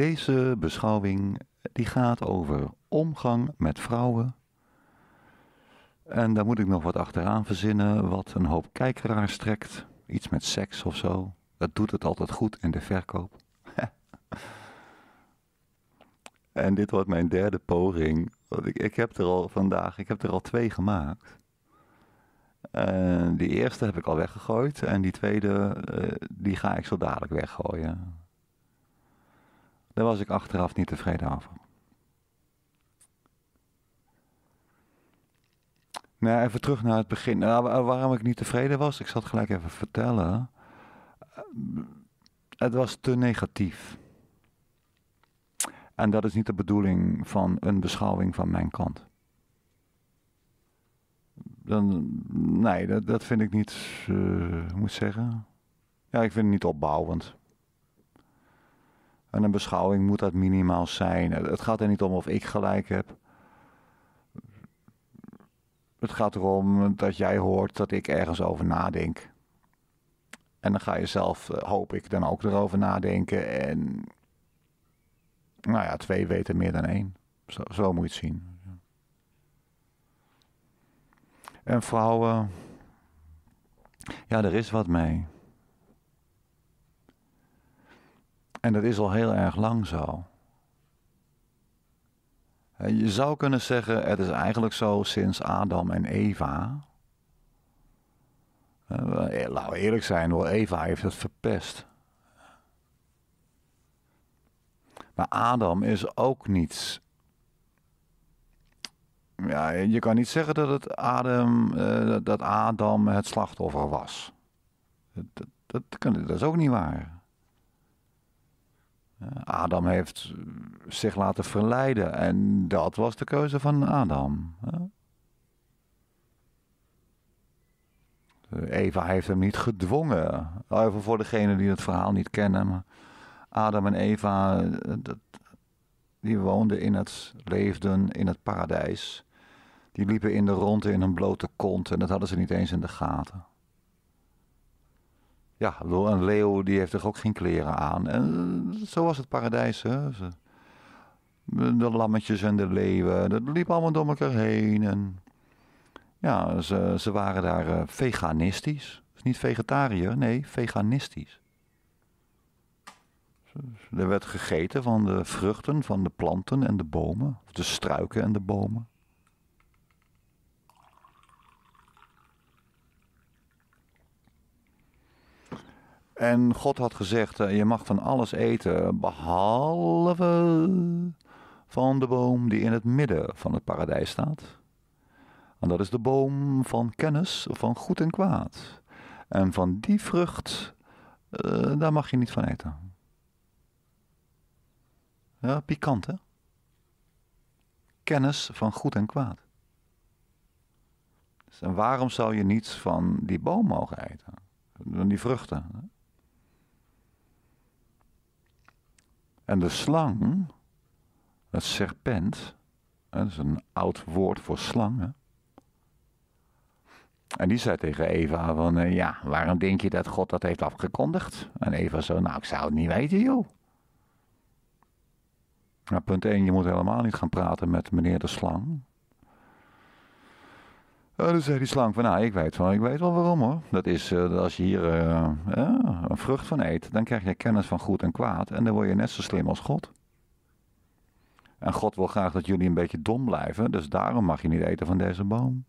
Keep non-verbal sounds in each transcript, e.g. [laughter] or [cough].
Deze beschouwing die gaat over omgang met vrouwen. En daar moet ik nog wat achteraan verzinnen, wat een hoop kijkeraars trekt. Iets met seks of zo. Dat doet het altijd goed in de verkoop. [laughs] en dit wordt mijn derde poging. Want ik, ik heb er al vandaag, ik heb er al twee gemaakt. Eh, die eerste heb ik al weggegooid en die tweede, eh, die ga ik zo dadelijk weggooien. Daar was ik achteraf niet tevreden over. Nou, even terug naar het begin. Nou, waarom ik niet tevreden was, ik zal het gelijk even vertellen. Het was te negatief. En dat is niet de bedoeling van een beschouwing van mijn kant. Dan, nee, dat, dat vind ik niet, uh, moet zeggen. Ja, ik vind het niet opbouwend. En een beschouwing moet dat minimaal zijn. Het gaat er niet om of ik gelijk heb. Het gaat erom dat jij hoort dat ik ergens over nadenk. En dan ga je zelf, eh, hoop ik, dan ook erover nadenken. En nou ja, twee weten meer dan één. Zo, zo moet je het zien. En vrouwen, ja, er is wat mee. En dat is al heel erg lang zo. Je zou kunnen zeggen, het is eigenlijk zo sinds Adam en Eva. Eh, laten we eerlijk zijn hoor, Eva heeft het verpest. Maar Adam is ook niets. Ja, je kan niet zeggen dat, het Adam, eh, dat Adam het slachtoffer was. dat, dat, dat is ook niet waar. Eh, Adam heeft zich laten verleiden en dat was de keuze van Adam. Eva heeft hem niet gedwongen. Even voor degenen die het verhaal niet kennen. Adam en Eva, eh, die woonden in het, leefden in het paradijs. Die liepen in de ronde in hun blote kont en dat hadden ze niet eens in de gaten. Ja, een leeuw die heeft toch ook geen kleren aan. En eh, zo was het paradijs. Hè? De lammetjes en de leeuwen, dat liep allemaal door elkaar heen. En ja, ze, ze waren daar eh, veganistisch. Dus niet vegetariër, nee, veganistisch. Er werd gegeten van de vruchten van de planten en de bomen. Of de struiken en de bomen. En God had gezegd: eh, Je mag van alles eten, behalve van de boom die in het midden van het paradijs staat. En dat is de boom van kennis van goed en kwaad. En van die vrucht, eh, daar mag je niet van eten. Ja, pikant hè? Kennis van goed en kwaad. Dus, en waarom zou je niet van die boom mogen eten? Van die vruchten? Hè? En de slang, het serpent, dat is een oud woord voor slangen. En die zei tegen Eva van, eh, ja, waarom denk je dat God dat heeft afgekondigd? En Eva zo, nou, ik zou het niet weten, joh. Nou, punt 1, je moet helemaal niet gaan praten met meneer de slang. Uh, dus zei die slang van, nou, ik weet wel, ik weet wel waarom hoor. Dat is, uh, als je hier eh, een vrucht van eet, dan krijg je kennis van goed en kwaad. En dan word je net zo slim als God. En God wil graag dat jullie een beetje dom blijven, dus daarom mag je niet eten van deze boom.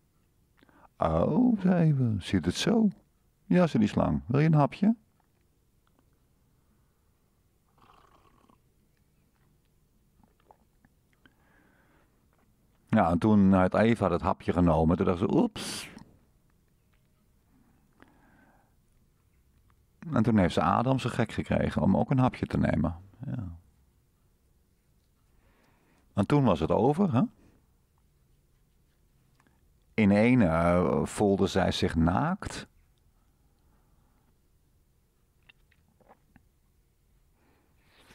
Oh, zei we, ziet het zo? Ja, zei die slang, wil je een hapje? Ja, en toen had Eva dat hapje genomen. Toen dacht ze, oeps. En toen heeft ze Adam zo gek gekregen om ook een hapje te nemen. Ja. En toen was het over, hè? In ene uh, voelde zij zich naakt.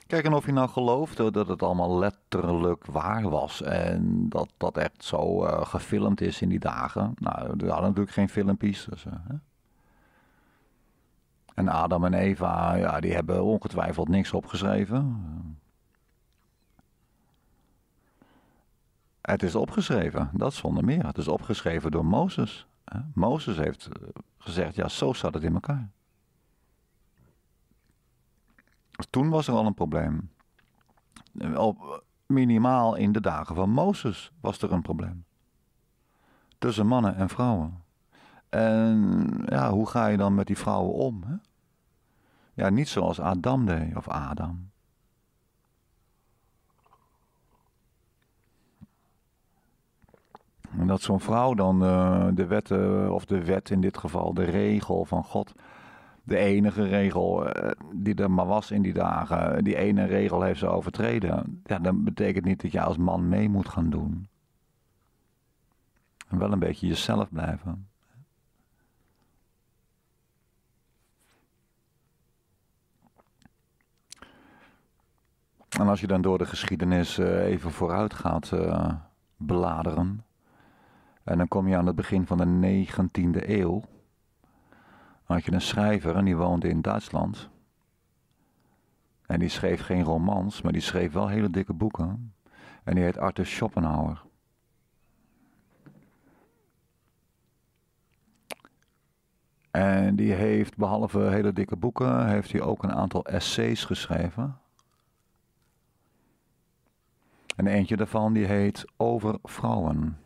Kijk, en of je nou geloofde dat het allemaal letterlijk waar was en dat dat echt zo eh, gefilmd is in die dagen. Nou, we hadden natuurlijk geen filmpjes. Dus, eh, en Adam en Eva, ja, die hebben ongetwijfeld niks opgeschreven. Het is opgeschreven, dat zonder meer. Het is opgeschreven door Mozes. Mozes heeft eh, gezegd, ja, zo zat het in elkaar. Toen was er al een probleem. Al minimaal in de dagen van Mozes was er een probleem. Tussen mannen en vrouwen. En ja, hoe ga je dan met die vrouwen om? Hè? Ja, niet zoals Adam deed, of Adam. En dat zo'n vrouw dan eh, de wetten, of de wet in dit geval, de regel van God, de enige regel eh, die er maar was in die dagen, die ene regel heeft ze overtreden. Ja, dan betekent niet dat je als man mee moet gaan doen. En wel een beetje jezelf blijven. En als je dan door de geschiedenis eh, even vooruit gaat eh, bladeren. En dan kom je aan het begin van de 19e eeuw had je een schrijver en die woonde in Duitsland. En die schreef geen romans, maar die schreef wel hele dikke boeken. En die heet Arthur Schopenhauer. En die heeft, behalve hele dikke boeken, heeft hij ook een aantal essays geschreven. En eentje daarvan die heet Over vrouwen.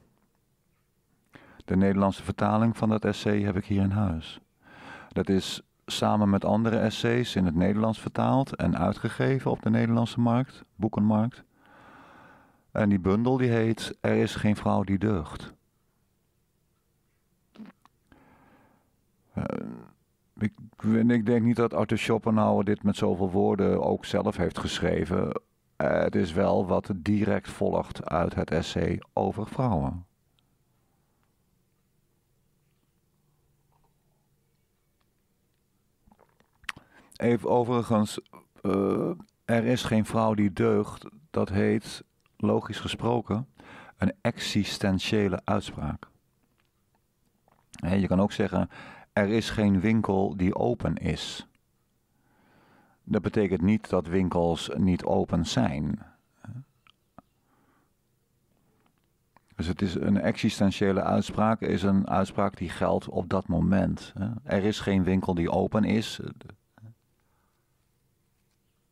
De Nederlandse vertaling van dat essay heb ik hier in huis. Dat is samen met andere essays in het Nederlands vertaald en uitgegeven op de Nederlandse markt, boekenmarkt. En die bundel die heet Er is geen vrouw die deugt. Eh, ik, ik, denk niet dat Arthur Schopenhauer dit met zoveel woorden ook zelf heeft geschreven. Eh, het is wel wat direct volgt uit het essay over vrouwen. Even overigens eh, Er is geen vrouw die deugt. Dat heet, logisch gesproken, een existentiële uitspraak. je kan ook zeggen, er is geen winkel die open is. Dat betekent niet dat winkels niet open zijn. Dus het is een existentiële uitspraak, is een uitspraak die geldt op dat moment. Er is geen winkel die open is.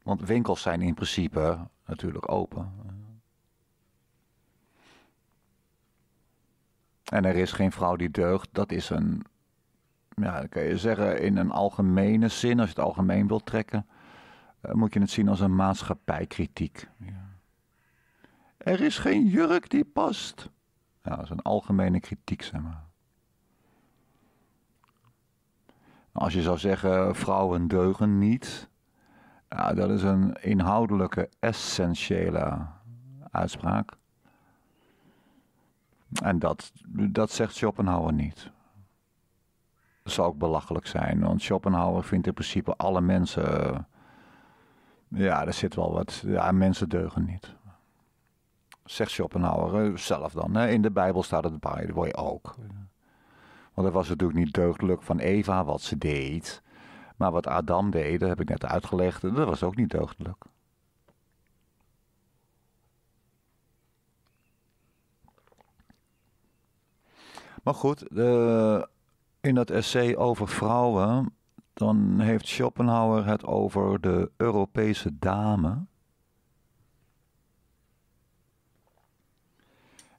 Want winkels zijn in principe natuurlijk open. En er is geen vrouw die deugt. Dat is een, ja, kun je zeggen, in een algemene zin, als je het algemeen wilt trekken, eh, moet je het zien als een maatschappijkritiek. Ja. Er is geen jurk die past. Ja, dat is een algemene kritiek, zeg maar. Nou, als je zou zeggen, vrouwen deugen niet, ja, dat is een inhoudelijke, essentiële uitspraak. En dat, dat zegt Schopenhauer niet. Dat zou ook belachelijk zijn, want Schopenhauer vindt in principe alle mensen. Eh, ja, er zit wel wat. Ja, mensen deugen niet. Zegt Schopenhauer eh, zelf dan. Hè? In de Bijbel staat het bij, dat word je ook. Want dat was natuurlijk niet deugdelijk van Eva wat ze deed. Maar wat Adam deed, dat heb ik net uitgelegd, dat was ook niet deugdelijk. Maar goed, de, in dat essay over vrouwen, dan heeft Schopenhauer het over de Europese dame.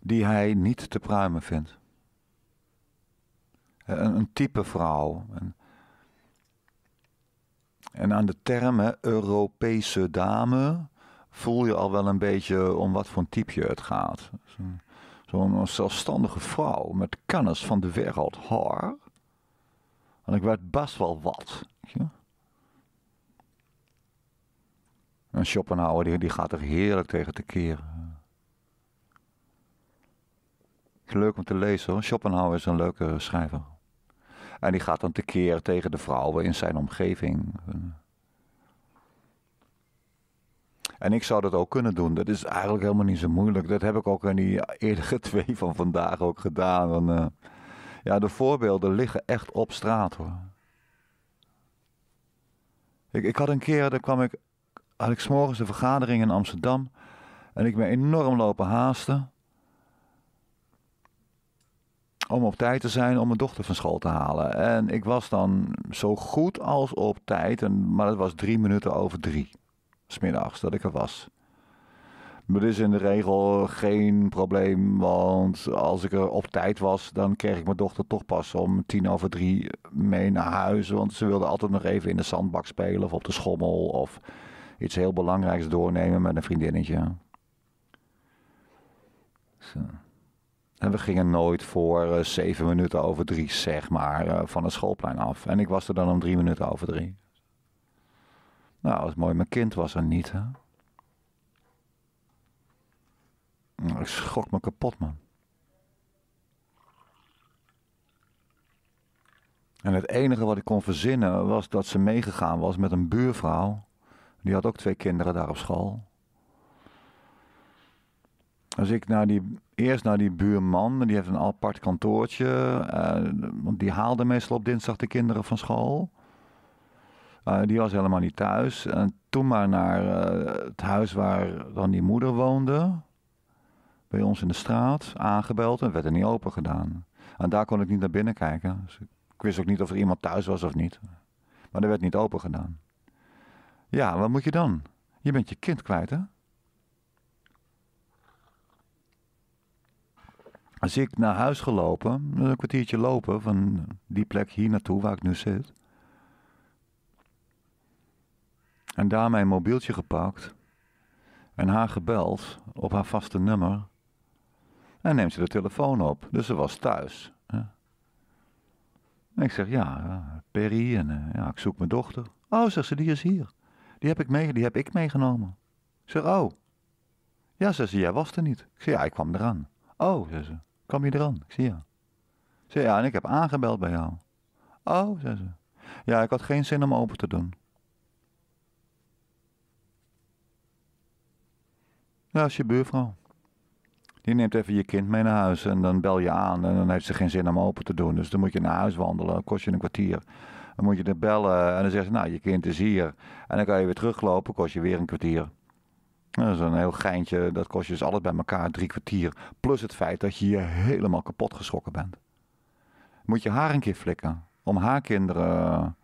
Die hij niet te pruimen vindt. Een, een type vrouw. En aan de termen Europese dame voel je al wel een beetje om wat voor een type het gaat. Zo'n zelfstandige vrouw met kennis van de wereld, haar. En ik werd best wel wat. Een En Schopenhauer die, gaat er heerlijk tegen te keren. Leuk om te lezen hoor. Schopenhauer is een leuke schrijver. En die gaat dan tekeer tegen de vrouwen in zijn omgeving. En ik zou dat ook kunnen doen. Dat is eigenlijk helemaal niet zo moeilijk. Dat heb ik ook in die eerdere [laughs] twee van vandaag ook gedaan. Eh, ja, de voorbeelden liggen echt op straat hoor. Ik, ik had een keer, daar kwam ik, had ik s'morgens een vergadering in Amsterdam. En ik me enorm lopen haasten om op tijd te zijn om mijn dochter van school te halen. En ik was dan zo goed als op tijd, en, maar het was drie minuten over drie. Smiddags dat ik er was. Maar dit is in de regel geen probleem, want als ik er op tijd was, dan kreeg ik mijn dochter toch pas om tien over drie mee naar huis. Want ze wilde altijd nog even in de zandbak spelen of op de schommel of iets heel belangrijks doornemen met een vriendinnetje. En we gingen nooit voor eh, zeven minuten over drie, zeg maar, eh, van het schoolplein af. En ik was er dan om drie minuten over drie. Nou, was mooi. Mijn kind was er niet, hè. Nou, ik schrok me kapot, man. En het enige wat ik kon verzinnen was dat ze meegegaan was met een buurvrouw. Die had ook twee kinderen daar op school. Als ik naar die eerst naar die buurman. Die heeft een apart kantoortje. Eh, want die haalde meestal op dinsdag de kinderen van school. Eh, die was helemaal niet thuis. En toen maar naar eh, het huis waar dan die moeder woonde. Bij ons in de straat. Aangebeld en werd er niet open gedaan. En daar kon ik niet naar binnen kijken. Dus ik wist ook niet of er iemand thuis was of niet. Maar er werd niet open gedaan. Ja, wat moet je dan? Je bent je kind kwijt, hè? Als ik naar huis gelopen, een kwartiertje lopen van die plek hier naartoe waar ik nu zit. En daar mijn mobieltje gepakt. En haar gebeld op haar vaste nummer. En neemt ze de telefoon op. Dus ze was thuis. En ik zeg, ja, Perry en eh, ja, ik zoek mijn dochter. Oh, zegt ze, die is hier. Die heb ik, mee, die heb ik meegenomen. Ze zeg, oh. Ja, zegt ze, jij was er niet. Ik zeg, ja, ik kwam eraan. Oh, zegt ze kwam je eraan? Ik zie je. Ze zei, ja, en ik heb aangebeld bij jou. Oh, zei ze. Ja, ik had geen zin om open te doen. Ja, dat is je buurvrouw. Die neemt even je kind mee naar huis en dan bel je aan en dan heeft ze geen zin om open te doen. Dus dan moet je naar huis wandelen, kost je een kwartier. Dan moet je er bellen en dan zegt ze, nou, je kind is hier. En dan kan je weer teruglopen, kost je weer een kwartier. Dat is een heel geintje. Dat kost je dus alles bij elkaar drie kwartier. Plus het feit dat je hier helemaal kapot geschrokken bent. Moet je haar een keer flikken. Om haar kinderen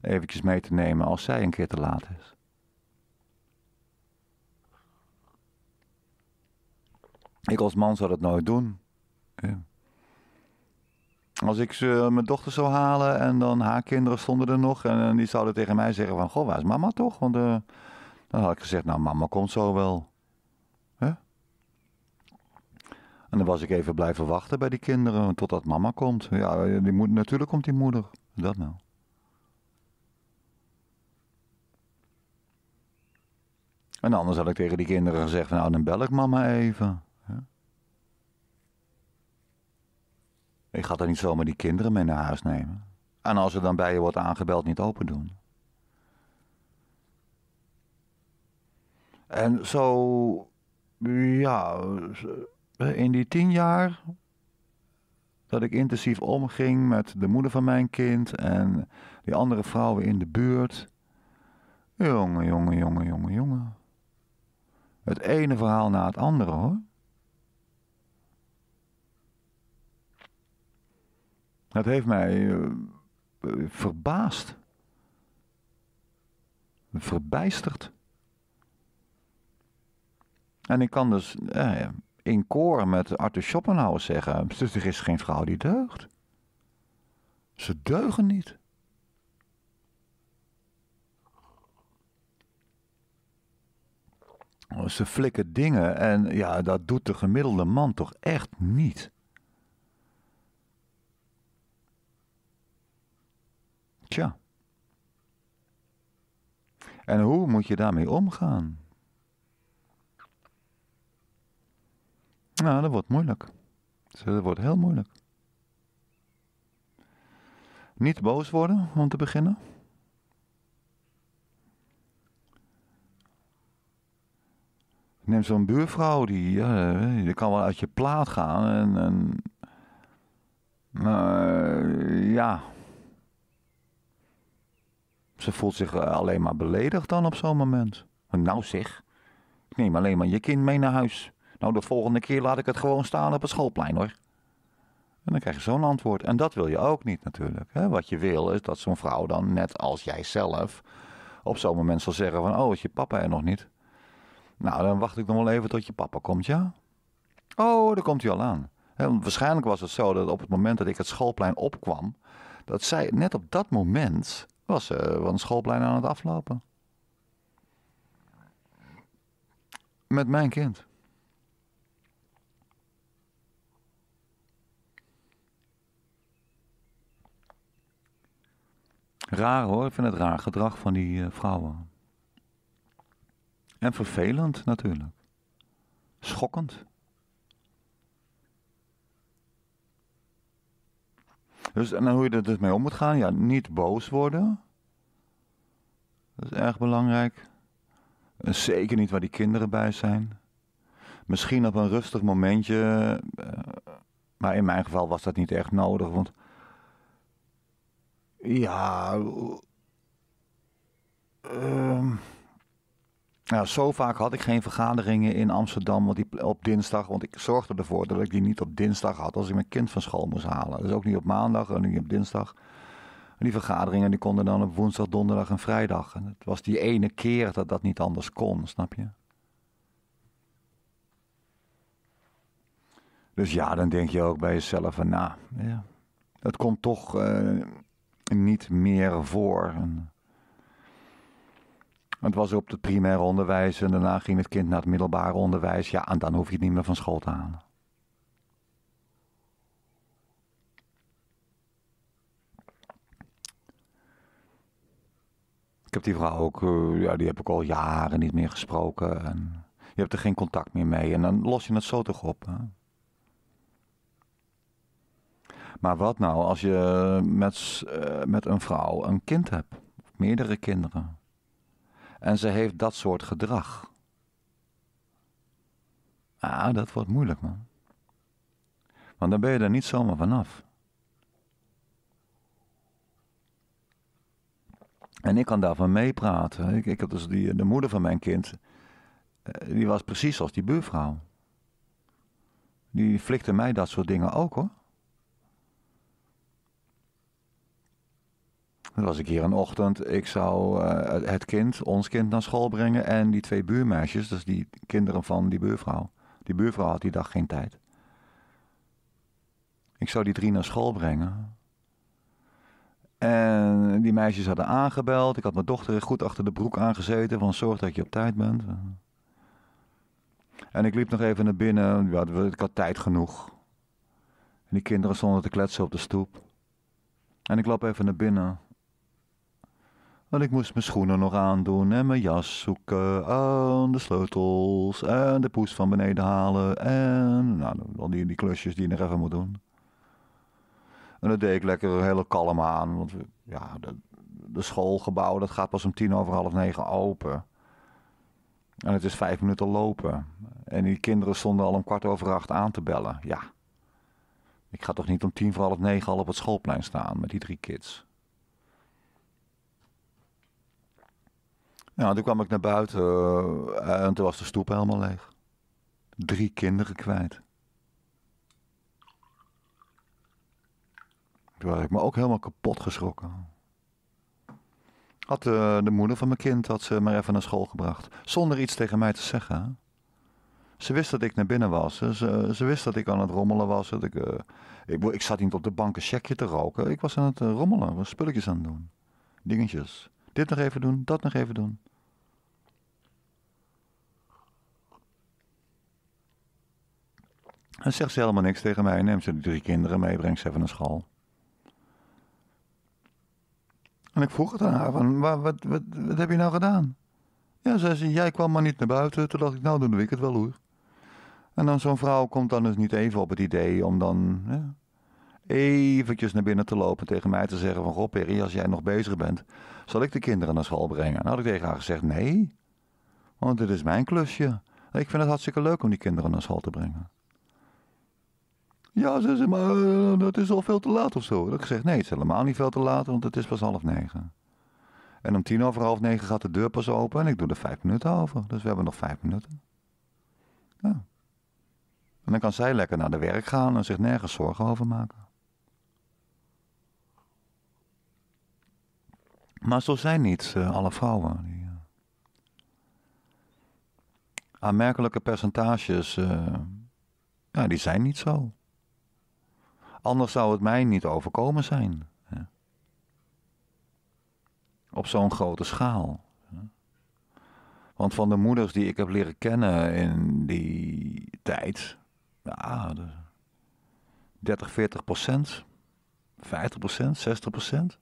eh, eventjes mee te nemen als zij een keer te laat is. Ik als man zou dat nooit doen. Ja. Als ik ze, eh, mijn dochter zou halen en dan haar kinderen stonden er nog. En, die zouden tegen mij zeggen van... Goh, waar is mama toch? Want... Eh, dan had ik gezegd, nou mama komt zo wel. hè? En dan was ik even blijven wachten bij die kinderen totdat mama komt. Ja, die moet, natuurlijk komt die moeder. Dat nou. En anders had ik tegen die kinderen gezegd, nou dan bel ik mama even. Ik ga er niet zomaar die kinderen mee naar huis nemen. En als ze dan bij je wordt aangebeld, niet open doen. En zo, ja, in die tien jaar dat ik intensief omging met de moeder van mijn kind en die andere vrouwen in de buurt. Jongen, jongen, jongen, jongen, jongen. Het ene verhaal na het andere hoor. Dat heeft mij eh, verbaasd. Verbijsterd. En ik kan dus eh, in koor met Arthur Schopenhauer zeggen: dus er is geen vrouw die deugt. Ze deugen niet. Oh, ze flikken dingen en ja, dat doet de gemiddelde man toch echt niet. Tja. En hoe moet je daarmee omgaan? Nou, dat wordt moeilijk. Dat wordt heel moeilijk. Niet boos worden om te beginnen. Neem zo'n buurvrouw, die, eh, die kan wel uit je plaat gaan. En, en eh, ja. Ze voelt zich eh, alleen maar beledigd dan op zo'n moment. Nou zeg, ik neem alleen maar je kind mee naar huis. Nou, de volgende keer laat ik het gewoon staan op het schoolplein hoor. En dan krijg je zo'n antwoord. En dat wil je ook niet natuurlijk. Hè? Wat je wil is dat zo'n vrouw dan, net als jij zelf, op zo'n moment zal zeggen van... Oh, is je papa er nog niet? Nou, dan wacht ik nog wel even tot je papa komt, ja? Oh, daar komt hij al aan. waarschijnlijk was het zo dat op het moment dat ik het schoolplein opkwam... dat zij net op dat moment was uh, van het schoolplein aan het aflopen. Met mijn kind. Raar hoor, ik vind het raar gedrag van die eh, vrouwen. En vervelend natuurlijk. Schokkend. Dus en hoe je er dus mee om moet gaan, ja, niet boos worden. Dat is erg belangrijk. zeker niet waar die kinderen bij zijn. Misschien op een rustig momentje. Eh, maar in mijn geval was dat niet echt nodig, want ja. Um, nou, zo vaak had ik geen vergaderingen in Amsterdam want die, op dinsdag. Want ik zorgde ervoor dat ik die niet op dinsdag had als ik mijn kind van school moest halen. Dus ook niet op maandag en niet op dinsdag. En die vergaderingen die konden dan op woensdag, donderdag en vrijdag. En het was die ene keer dat dat niet anders kon, snap je? Dus ja, dan denk je ook bij jezelf van, nou, ja, dat komt toch... Eh, niet meer voor. het was op het primair onderwijs en daarna ging het kind naar het middelbare onderwijs. Ja, en dan hoef je het niet meer van school te halen. Ik heb die vrouw ook, eh, ja, die heb ik al jaren niet meer gesproken. En je hebt er geen contact meer mee en dan los je het zo toch op. Hè? Maar wat nou als je met, eh, met een vrouw een kind hebt, meerdere kinderen, en ze heeft dat soort gedrag? Ah, dat wordt moeilijk, man. Want dan ben je er niet zomaar vanaf. En ik kan daarvan meepraten. Ik, ik heb dus die, de moeder van mijn kind. Eh, die was precies als die buurvrouw. Die flikte mij dat soort dingen ook hoor. Dan was ik hier een ochtend. Ik zou eh, het kind, ons kind, naar school brengen. En die twee buurmeisjes, dus die kinderen van die buurvrouw. Die buurvrouw had die dag geen tijd. Ik zou die drie naar school brengen. En die meisjes hadden aangebeld. Ik had mijn dochter goed achter de broek aangezeten. Van zorg dat je op tijd bent. En ik liep nog even naar binnen. ik had tijd genoeg. En die kinderen stonden te kletsen op de stoep. En ik loop even naar binnen. Want ik moest mijn schoenen nog aandoen en mijn jas zoeken. En de sleutels en de poes van beneden halen. En nou, al die, die klusjes die je nog even moet doen. En dat deed ik lekker heel kalm aan. Want ja, de, de schoolgebouw dat gaat pas om tien over half negen open. En het is vijf minuten lopen. En die kinderen stonden al om kwart over acht aan te bellen. Ja, ik ga toch niet om tien voor half negen al op het schoolplein staan met die drie kids. Ja, toen kwam ik naar buiten eh, en toen was de stoep helemaal leeg. Drie kinderen kwijt. Toen was ik me ook helemaal kapot geschrokken. Had eh, de moeder van mijn kind had ze maar even naar school gebracht. Zonder iets tegen mij te zeggen. Ze wist dat ik naar binnen was. Ze, ze wist dat ik aan het rommelen was. Dat ik, eh, ik, ik, zat niet op de bank een checkje te roken. Ik was aan het rommelen. Was spulletjes aan het doen. Dingetjes. Dit nog even doen, dat nog even doen. Dan zegt ze helemaal niks tegen mij. Neemt ze de drie kinderen mee, brengt ze even naar school. En ik vroeg het aan haar, van, wat, wat, wat, wat heb je nou gedaan? Ja, zei jij kwam maar niet naar buiten. Toen dacht ik, nou doe ik het wel hoor. En dan zo'n vrouw komt dan dus niet even op het idee om dan eventjes naar binnen te lopen tegen mij te zeggen van... ...goh Perry, als jij nog bezig bent, zal ik de kinderen naar school brengen? En nou, dan had ik tegen haar gezegd, nee, want dit is mijn klusje. Ik vind het hartstikke leuk om die kinderen naar school te brengen. Ja, zei ze, maar eh, dat is al veel te laat of zo. Dat ik zeg, nee, het is helemaal niet veel te laat, want het is pas half negen. En om tien over half negen gaat de deur pas open en ik doe er vijf minuten over. Dus we hebben nog vijf minuten. Ja. En dan kan zij lekker naar de werk gaan en zich nergens zorgen over maken. Maar zo zijn niet eh, alle vrouwen. Eh, aanmerkelijke percentages, eh, ja, die zijn niet zo. Anders zou het mij niet overkomen zijn. Op zo'n grote schaal. Want van de moeders die ik heb leren kennen in die tijd, ja, 30, 40 procent, 50 procent, 60 procent,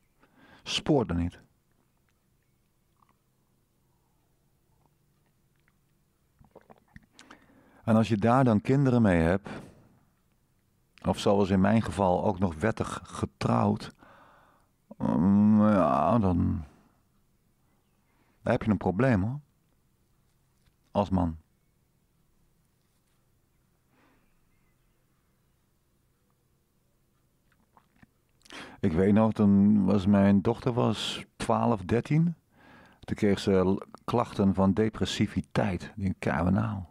spoorde niet. En als je daar dan kinderen mee hebt, of zoals in mijn geval ook nog wettig getrouwd, mm, ja, dan, dan heb je een probleem hoor. Als man. Ik weet nog, toen was mijn dochter was 12, 13. Toen kreeg ze klachten van depressiviteit. die denk, nou.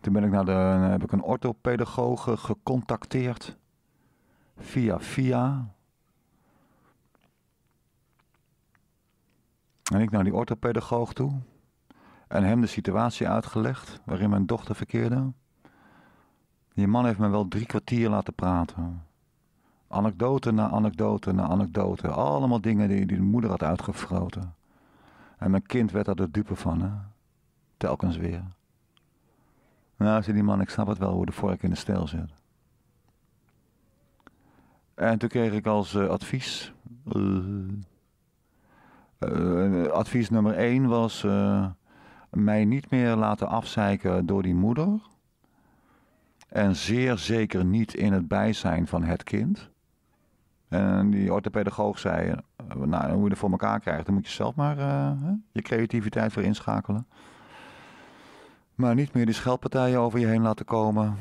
Toen ben ik naar de, heb ik een orthopedagoge eh, gecontacteerd. Via via. En ik naar die orthopedagoog toe. En hem de situatie uitgelegd waarin mijn dochter verkeerde. Die man heeft me wel drie kwartier laten praten. Anekdote na anekdote na anekdote. Allemaal dingen die, die de moeder had uitgefroten. En mijn kind werd daar de dupe van, hè? Telkens weer. Nou, zei die man, ik snap het wel hoe de vork in de stijl zit. En toen kreeg ik als eh, advies. Eh, eh, advies nummer 1 was. mij niet meer laten afzeiken door die moeder. En zeer zeker niet in het bijzijn van het kind. En die orthopedagoog zei. Nou, hoe je het voor elkaar krijgt, dan moet je zelf maar je creativiteit voor inschakelen. Maar niet meer die scheldpartijen over je heen laten komen.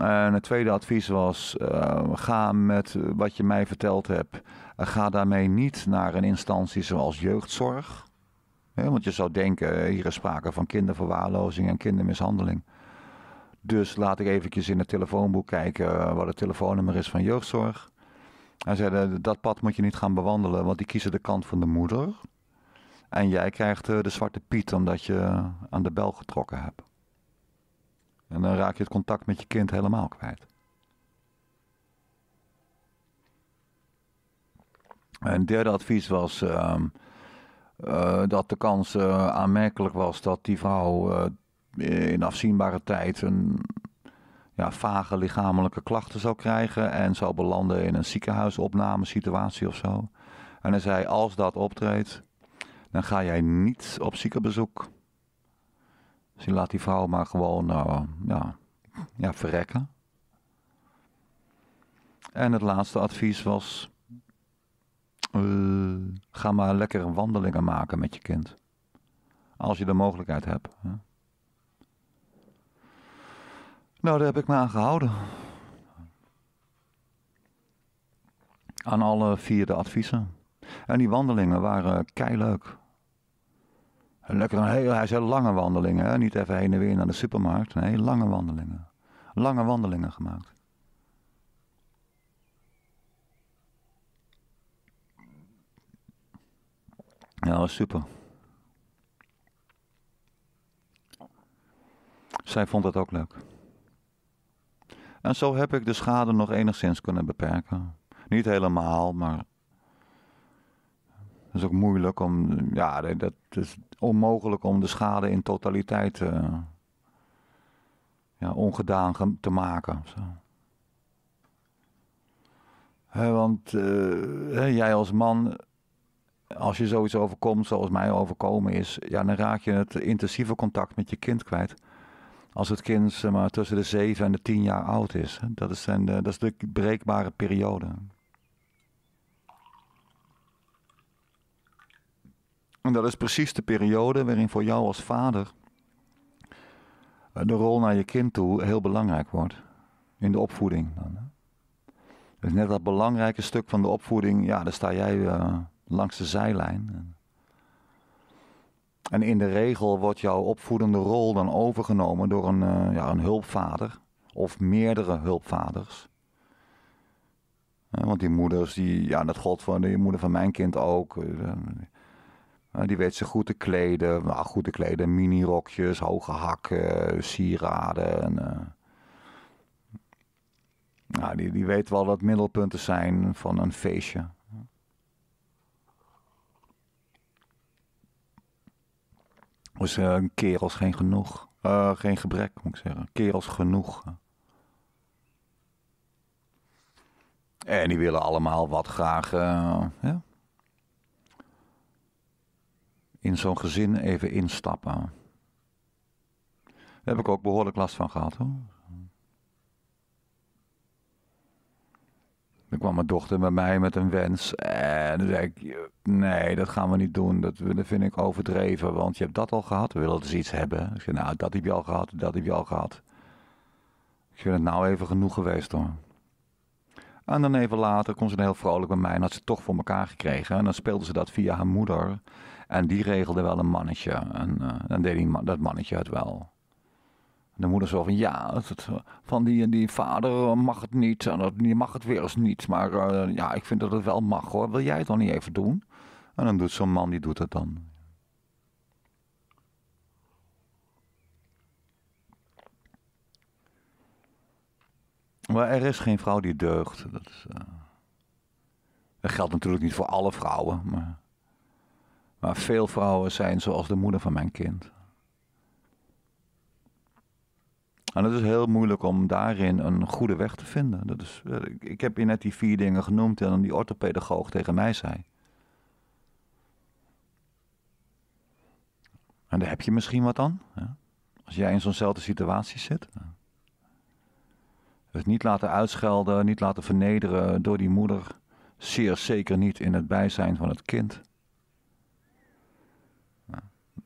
En het tweede advies was: eh, ga met wat je mij verteld hebt. Eh, ga daarmee niet naar een instantie zoals jeugdzorg. want je zou denken: hier is sprake van kinderverwaarlozing en kindermishandeling. Dus laat ik eventjes in het telefoonboek kijken eh, wat het telefoonnummer is van jeugdzorg. Hij zei: dat pad moet je niet gaan bewandelen, want die kiezen de kant van de moeder. En jij krijgt eh, de zwarte piet omdat je aan de bel getrokken hebt. En dan raak je het contact met je kind helemaal kwijt. Een derde advies was ehm, eh, dat de kans eh, aanmerkelijk was dat die vrouw in afzienbare tijd een ja, vage lichamelijke klachten zou krijgen en zou belanden in een ziekenhuisopnamesituatie of zo. En hij zei, als dat optreedt, dan ga jij niet op ziekenbezoek. Dus je laat die vrouw maar gewoon eh, ja, ja, verrekken. En het laatste advies was: eh, ga maar lekker wandelingen maken met je kind. Als je de mogelijkheid hebt. Hè. Nou, daar heb ik me aan gehouden. Aan alle vier de adviezen. En die wandelingen waren keileuk. Lekker een heel, hij zei lange wandelingen. Hè? Niet even heen en weer naar de supermarkt. Nee, lange wandelingen. Lange wandelingen gemaakt. Ja, super. Zij vond dat ook leuk. En zo heb ik de schade nog enigszins kunnen beperken. Niet helemaal, maar is ook moeilijk om. Ja, dat is onmogelijk om de schade in totaliteit eh, ja, ongedaan te maken. want eh, jij als man, als je zoiets overkomt zoals mij overkomen is, ja, dan raak je het intensieve contact met je kind kwijt. Als het kind maar tussen de 7 en de 10 jaar oud is. Dat is, zijn dat is de breekbare periode. En dat is precies de periode waarin voor jou als vader eh, de rol naar je kind toe heel belangrijk wordt. In de opvoeding. Dan, dus net dat belangrijke stuk van de opvoeding, ja, daar sta jij eh, langs de zijlijn. En in de regel wordt jouw opvoedende rol dan overgenomen door een, eh, ja, een hulpvader of meerdere hulpvaders. want die moeders, die, ja, dat gold van de moeder van mijn kind ook. Uh, eh, die weet ze goed te kleden. Nou, goed te kleden, minirokjes, hoge hakken, sieraden. En, eh, nou, die, die weet wel dat middelpunten zijn van een feestje. Dus een kerels geen genoeg. geen gebrek, moet ik zeggen. Kerels genoeg. En die willen allemaal wat graag in zo'n gezin even instappen. Daar heb ik ook behoorlijk last van gehad hoor. Dan kwam mijn dochter bij mij met een wens. En dan zei ik: Nee, dat gaan we niet doen. Dat, vind ik overdreven. Want je hebt dat al gehad. We willen dus iets hebben. Ik zei: Nou, dat heb je al gehad. Dat heb je al gehad. Ik vind het nou even genoeg geweest hoor. En dan even later kon ze heel vrolijk bij mij. En had ze toch voor elkaar gekregen. En dan speelde ze dat via haar moeder. En die regelde wel een mannetje. En eh, dan deed die dat mannetje het wel. de moeder zo van, ja, van die, die vader mag het niet. En dat, die mag het weer eens niet. Maar eh, ja, ik vind dat het wel mag hoor. Wil jij het dan niet even doen? En dan doet zo'n man, die doet het dan. Maar er is geen vrouw die deugt. Dat, is, eh, dat geldt natuurlijk niet voor alle vrouwen, maar... Maar veel vrouwen zijn zoals de moeder van mijn kind. En het is heel moeilijk om daarin een goede weg te vinden. Dat is, eh, ik heb je net die vier dingen genoemd en die orthopedagoog tegen mij zei. En daar heb je misschien wat aan. Als jij in zo'nzelfde situatie zit. Het dus niet laten uitschelden, niet laten vernederen door die moeder. Zeer zeker niet in het bijzijn van het kind.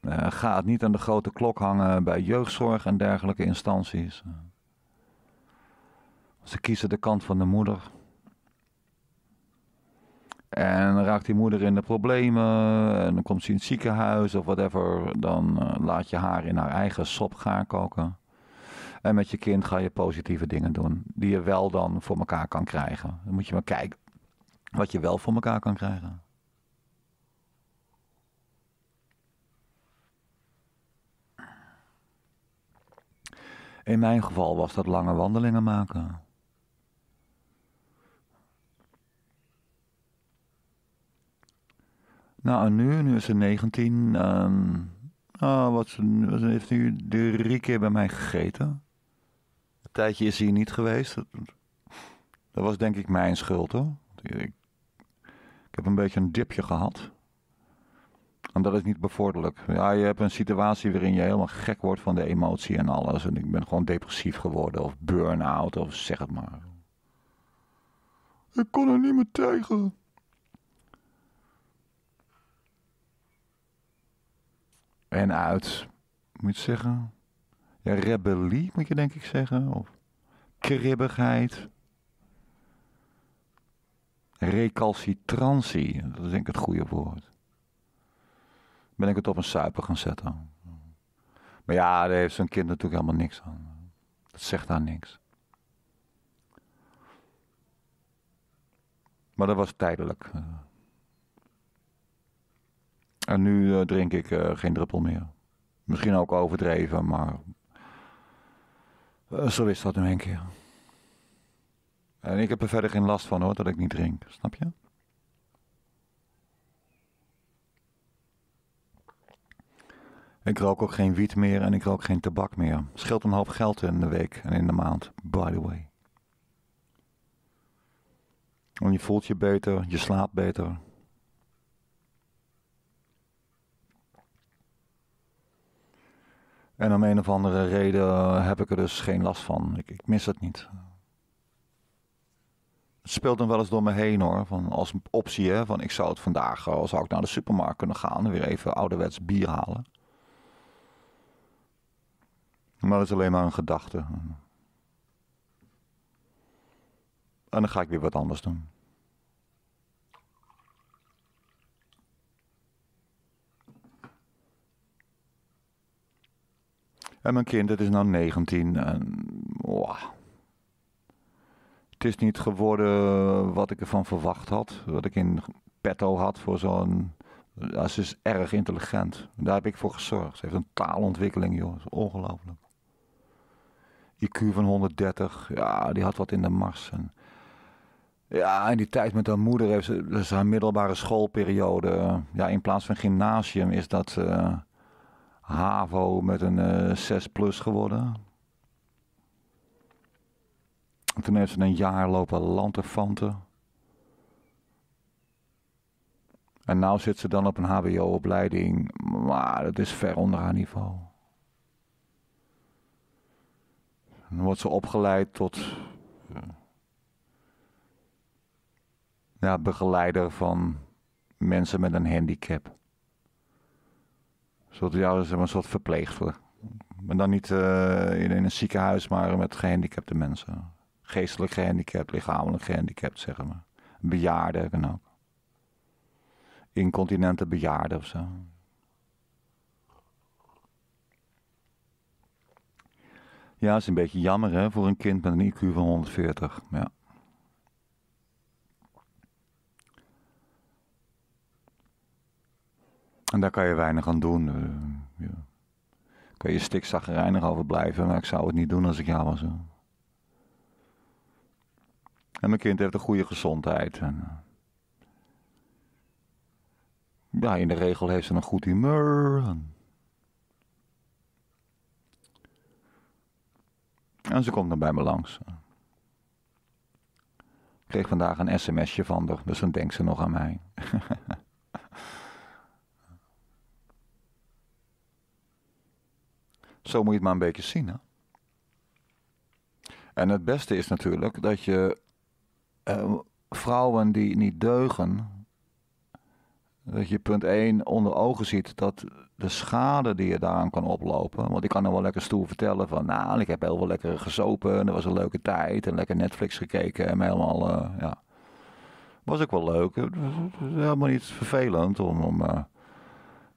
Eh, ga het niet aan de grote klok hangen bij jeugdzorg en dergelijke instanties. Eh, ze kiezen de kant van de moeder. En raakt die moeder in de problemen en dan komt ze in het ziekenhuis of whatever, dan eh, laat je haar in haar eigen sop gaar koken. En met je kind ga je positieve dingen doen, die je wel dan voor elkaar kan krijgen. Dan moet je maar kijken wat je wel voor elkaar kan krijgen. In mijn geval was dat lange wandelingen maken. Nou, en nu? Nu is ze 19. Ehm, oh, nou, wat, wat, heeft nu drie keer bij mij gegeten. Een tijdje is hij hier niet geweest. Dat, dat was denk ik mijn schuld hoor. ik heb een beetje een dipje gehad. En dat is niet bevorderlijk. Ja, je hebt een situatie waarin je helemaal gek wordt van de emotie en alles. En ik ben gewoon depressief geworden of burn-out of zeg het maar. Ik kon er niet meer tegen. En uit, moet je zeggen. Ja, rebellie moet je denk ik zeggen. Of kribbigheid. Recalcitrantie, dat is denk ik het goede woord ben ik het op een suiker gaan zetten. Maar ja, daar heeft zo'n kind natuurlijk helemaal niks aan. Dat zegt daar niks. Maar dat was tijdelijk. En nu eh, drink ik eh, geen druppel meer. Misschien ook overdreven, maar eh, zo is dat nu een keer. En ik heb er verder geen last van hoor, dat ik niet drink, snap je? Ik rook ook geen wiet meer en ik rook geen tabak meer. Scheelt een hoop geld in de week en in de maand, by the way. En je voelt je beter, je slaapt beter. En om een of andere reden heb ik er dus geen last van. Ik, ik mis het niet. Het speelt dan wel eens door me heen hoor. Van als optie hè, van ik zou het vandaag, eh, zou ik naar de supermarkt kunnen gaan en weer even ouderwets bier halen. Maar dat is alleen maar een gedachte. En dan ga ik weer wat anders doen. En mijn kind, dat is nou 19. En, wow. Het is niet geworden wat ik ervan verwacht had. Wat ik in petto had voor zo'n. ze is erg intelligent. Daar heb ik voor gezorgd. Ze heeft een taalontwikkeling, joh. ongelooflijk. IQ van 130. Ja, die had wat in de mars. En ja, in die tijd met haar moeder heeft ze dus haar middelbare schoolperiode. Ja, in plaats van gymnasium is dat eh, HAVO met een 6 eh, plus geworden. toen heeft ze een jaar lopen lanterfanten. En nu zit ze dan op een HBO-opleiding, maar dat is ver onder haar niveau. Dan wordt ze opgeleid tot ja, begeleider van mensen met een handicap. Zodat jou zeg dus een soort verpleegster. Maar dan niet uh, in een ziekenhuis, maar met gehandicapte mensen. Geestelijk gehandicapt, lichamelijk gehandicapt, zeg maar. Bejaarden en ook. Incontinente bejaarden of zo. Ja, is een beetje jammer hè, voor een kind met een IQ van 140. Ja. En daar kan je weinig aan doen. Uh, ja. Kan je stikzaggerijnig over blijven, maar ik zou het niet doen als ik jou was. En mijn kind heeft een goede gezondheid. En, eh, ja, in de regel heeft ze een goed humeur. En, En ze komt dan bij me langs. Ik kreeg vandaag een sms'je van haar, dus dan denkt ze nog aan mij. [laughs] Zo moet je het maar een beetje zien. Hè? En het beste is natuurlijk dat je eh, vrouwen die niet deugen, dat je punt één onder ogen ziet dat de schade die je daaraan kan oplopen. Want ik kan dan wel lekker stoer vertellen van, nou, ik heb heel wel lekker gezopen en dat was een leuke tijd en lekker Netflix gekeken en helemaal, uh, ja. Was ook wel leuk. Het was helemaal niet vervelend om, eh,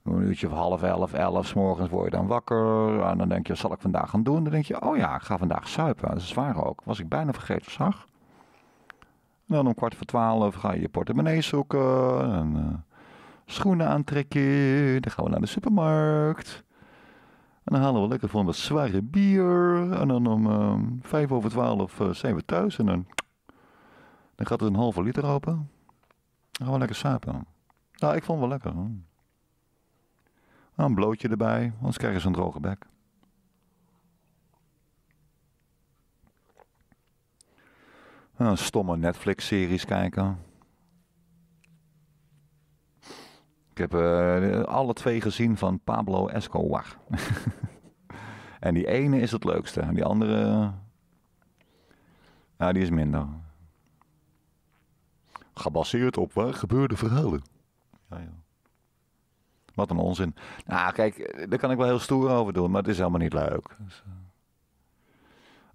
om een uurtje of half elf, elf, s morgens word je dan wakker. En dan denk je, wat zal ik vandaag gaan doen? Dan denk je, oh ja, ik ga vandaag suipen. Dat is waar ook. Was ik bijna vergeten, zag. En nou, dan om kwart voor twaalf ga je je portemonnee zoeken. En, eh, schoenen aantrekken. Dan gaan we naar de supermarkt. En dan halen we lekker van wat zware bier. En dan om um, vijf over twaalf eh, zijn we thuis. En dan, dan gaat het een halve liter open. Dan gaan we lekker slapen. Nou, ik vond het wel lekker. Ah, een blootje erbij, anders krijgen ze een droge bek. Nou, stomme Netflix-series kijken. Ik heb eh, alle twee gezien van Pablo Escobar. [laughs] en die ene is het leukste. En die andere. Nou, die is minder. Gebaseerd op waar gebeurde verhalen. Ja, ja. Wat een onzin. Nou, kijk, eh, daar kan ik wel heel stoer over doen, maar het is helemaal niet leuk. Dus, eh,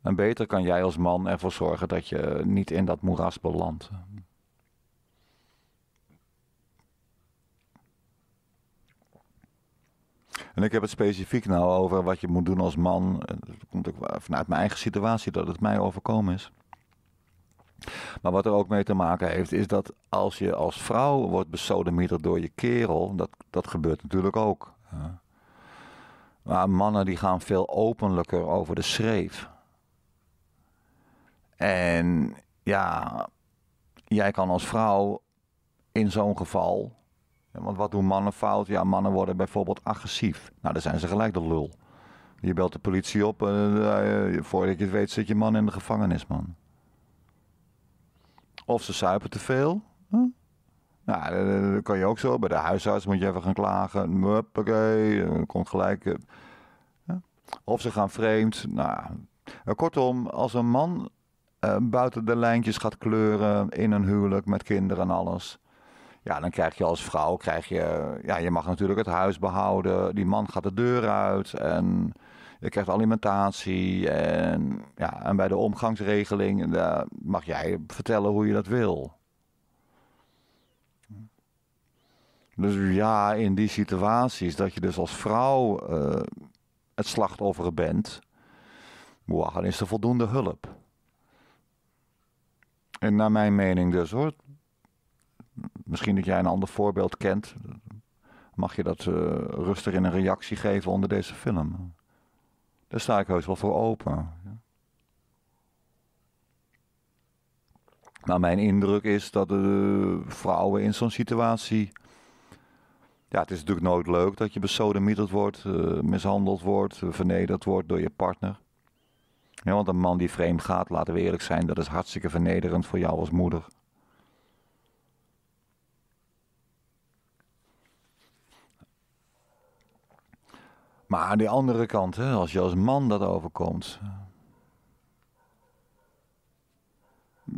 en beter kan jij als man ervoor zorgen dat je niet in dat moeras belandt. En ik heb het specifiek nou over wat je moet doen als man. Dat komt ook vanuit mijn eigen situatie dat het mij overkomen is. Maar wat er ook mee te maken heeft, is dat als je als vrouw wordt besodemieterd door je kerel, dat, dat gebeurt natuurlijk ook. Maar mannen die gaan veel openlijker over de schreef. En ja, jij kan als vrouw in zo'n geval want wat doen mannen fout? Ja, mannen worden bijvoorbeeld agressief. Nou, dan zijn ze gelijk de lul. Je belt de politie op, uh, voordat je het weet zit je man in de gevangenis, man. Of ze suipen te veel. Huh? Nou, eh, dat kan je ook zo. Bij de huisarts moet je even gaan klagen. Huppakee, komt gelijk. Of ze gaan vreemd. Nou, kortom, als een man buiten de lijntjes gaat kleuren in een huwelijk met kinderen en alles ja, dan krijg je als vrouw, krijg je, ja, je mag natuurlijk het huis behouden. Die man gaat de deur uit en je krijgt alimentatie. En, ja, en bij de omgangsregeling eh, mag jij vertellen hoe je dat wil. Dus ja, in die situaties dat je dus als vrouw eh, het slachtoffer bent, dan is er voldoende hulp. En naar mijn mening dus hoor, misschien dat jij een ander voorbeeld kent. Mag je dat eh, rustig in een reactie geven onder deze film? Daar sta ik heus wel voor open. Maar nou, mijn indruk is dat de vrouwen in zo'n situatie. Ja, het is natuurlijk nooit leuk dat je besodemieterd wordt, eh, mishandeld wordt, vernederd wordt door je partner. Ja, want een man die vreemd gaat, laten we eerlijk zijn, dat is hartstikke vernederend voor jou als moeder. Maar aan de andere kant, hè, als je als man dat overkomt.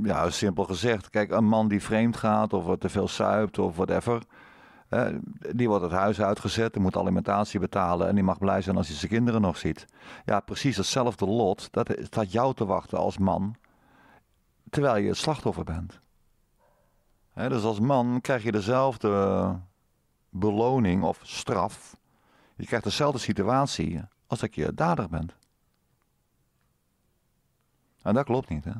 Ja, simpel gezegd. Kijk, een man die vreemd gaat of wat te veel suipt of whatever. die wordt het huis uitgezet, die moet alimentatie betalen en die mag blij zijn als hij zijn kinderen nog ziet. Ja, precies hetzelfde lot, dat staat jou te wachten als man, terwijl je het slachtoffer bent. Hè, dus als man krijg je dezelfde beloning of straf je krijgt dezelfde situatie als dat je dader bent. En dat klopt niet, hè?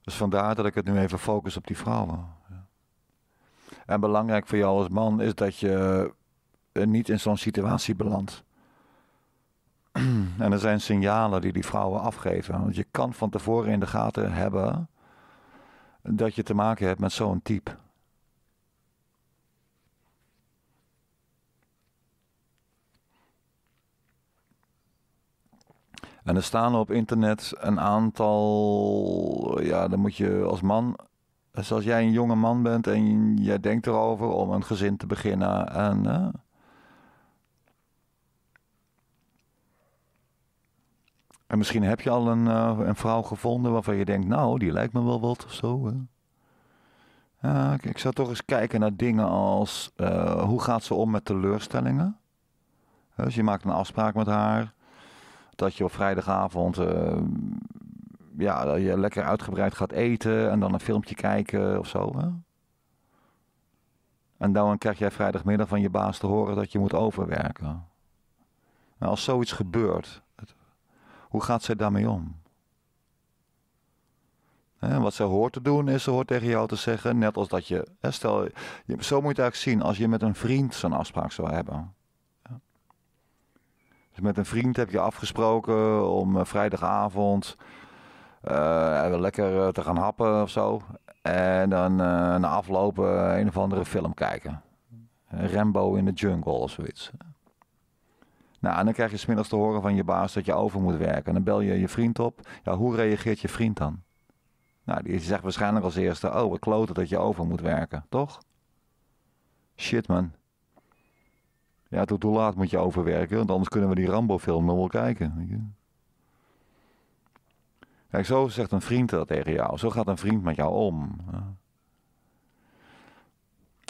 Dus vandaar dat ik het nu even focus op die vrouwen. En belangrijk voor jou als man is dat je eh, niet in zo'n situatie belandt. [clears throat] En er zijn signalen die die vrouwen afgeven. Want je kan van tevoren in de gaten hebben dat je te maken hebt met zo'n type. En er staan op internet een aantal. Ja, dan moet je als man. Dus als jij een jonge man bent en jij denkt erover om een gezin te beginnen. En, En misschien heb je al een, eh, een vrouw gevonden waarvan je denkt, nou, die lijkt me wel wat of zo. ik, zou toch eens kijken naar dingen als eh, hoe gaat ze om met teleurstellingen? Dus je maakt een afspraak met haar dat je op vrijdagavond eh, ja, dat je lekker uitgebreid gaat eten en dan een filmpje kijken of zo. Hè? En dan krijg jij vrijdagmiddag van je baas te horen dat je moet overwerken. Nou, als zoiets gebeurt, hoe gaat zij daarmee om? En wat zij hoort te doen is, ze hoort tegen jou te zeggen, net als dat je, stel, zo moet je het eigenlijk zien, als je met een vriend zo'n afspraak zou hebben. Dus met een vriend heb je afgesproken om eh, vrijdagavond eh, lekker eh, te gaan happen of zo. En dan na aflopen een of andere film kijken. Rambo in de jungle of zoiets. Nou, en dan krijg je smiddags te horen van je baas dat je over moet werken. En dan bel je je vriend op. Ja, hoe reageert je vriend dan? Nou, die zegt waarschijnlijk als eerste: Oh, wat kloten dat je over moet werken, toch? Shit, man. Ja, tot hoe laat moet je overwerken? Want anders kunnen we die Rambo-film nog wel kijken. Kijk, zo zegt een vriend dat tegen jou. Zo gaat een vriend met jou om.